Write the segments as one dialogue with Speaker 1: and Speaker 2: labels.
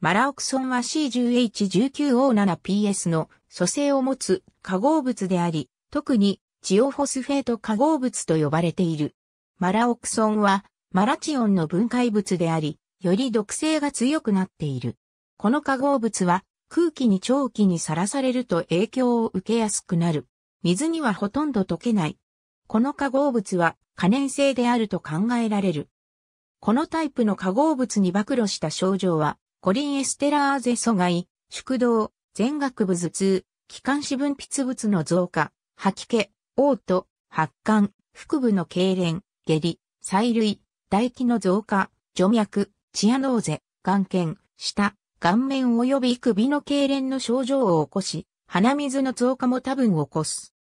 Speaker 1: マラオクソンは C10H19O7PS の組成を持つ化合物であり、特にチオフォスフェート化合物と呼ばれている。マラオクソンはマラチオンの分解物であり、より毒性が強くなっている。この化合物は空気に長期にさらされると影響を受けやすくなる。水にはほとんど溶けない。この化合物は可燃性であると考えられる。このタイプの化合物に暴露した症状はコリン・エステラーゼ阻害、縮動、全額部頭痛、気管支分泌物の増加、吐き気、嘔吐、発汗、腹部の痙攣、下痢、催涙、唾液の増加、除脈、チアノーゼ、眼検、舌、顔面及び首の痙攣の症状を起こし、鼻水の増加も多分起こす。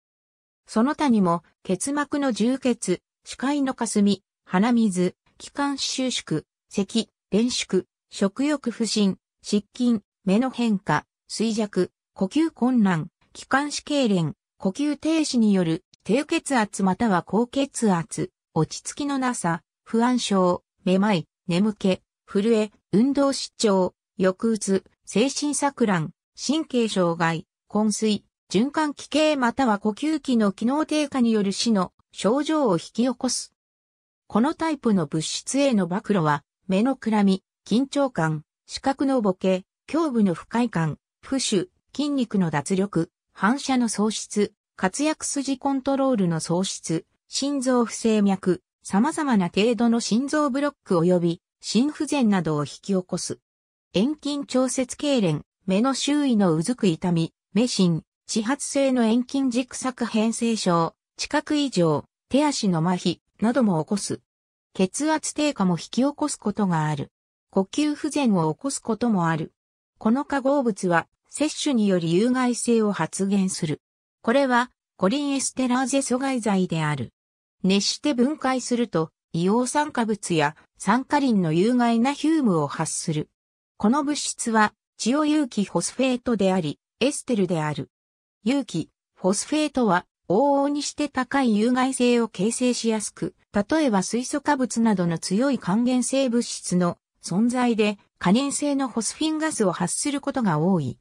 Speaker 1: その他にも、結膜の充血、視界の霞、鼻水、気管収縮、咳、連縮、食欲不振、失禁、目の変化、衰弱、呼吸困難、気管支痙攣、呼吸停止による低血圧または高血圧、落ち着きのなさ、不安症、めまい、眠気、震え、運動失調、抑うつ、精神錯乱、神経障害、昏睡、循環器系または呼吸器の機能低下による死の症状を引き起こす。このタイプの物質への暴露は、目のくらみ、緊張感、視覚のボケ、胸部の不快感、浮腫、筋肉の脱力、反射の喪失、活躍筋コントロールの喪失、心臓不整脈、様々な程度の心臓ブロック及び心不全などを引き起こす。遠近調節痙攣、目の周囲のうずく痛み、目心、地発性の遠近軸索変性症、知覚異常、手足の麻痺なども起こす。血圧低下も引き起こすことがある。呼吸不全を起こすこともある。この化合物は摂取により有害性を発現する。これはコリンエステラーゼ阻害剤である。熱して分解すると、硫黄酸化物や酸化リンの有害なヒュームを発する。この物質は、チオ有機ホスフェートであり、エステルである。有機、ホスフェートは、往々にして高い有害性を形成しやすく、例えば水素化物などの強い還元性物質の存在で可燃性のホスフィンガスを発することが多い。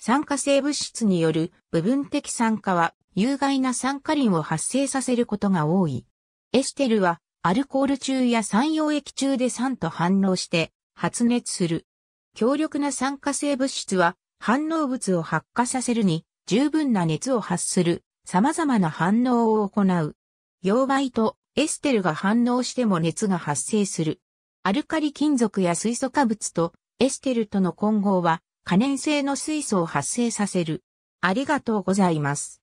Speaker 1: 酸化性物質による部分的酸化は有害な酸化リンを発生させることが多い。エステルはアルコール中や酸溶液中で酸と反応して発熱する。強力な酸化性物質は反応物を発火させるに十分な熱を発する様々な反応を行う。溶媒とエステルが反応しても熱が発生する。アルカリ金属や水素化物とエステルとの混合は可燃性の水素を発生させる。ありがとうございます。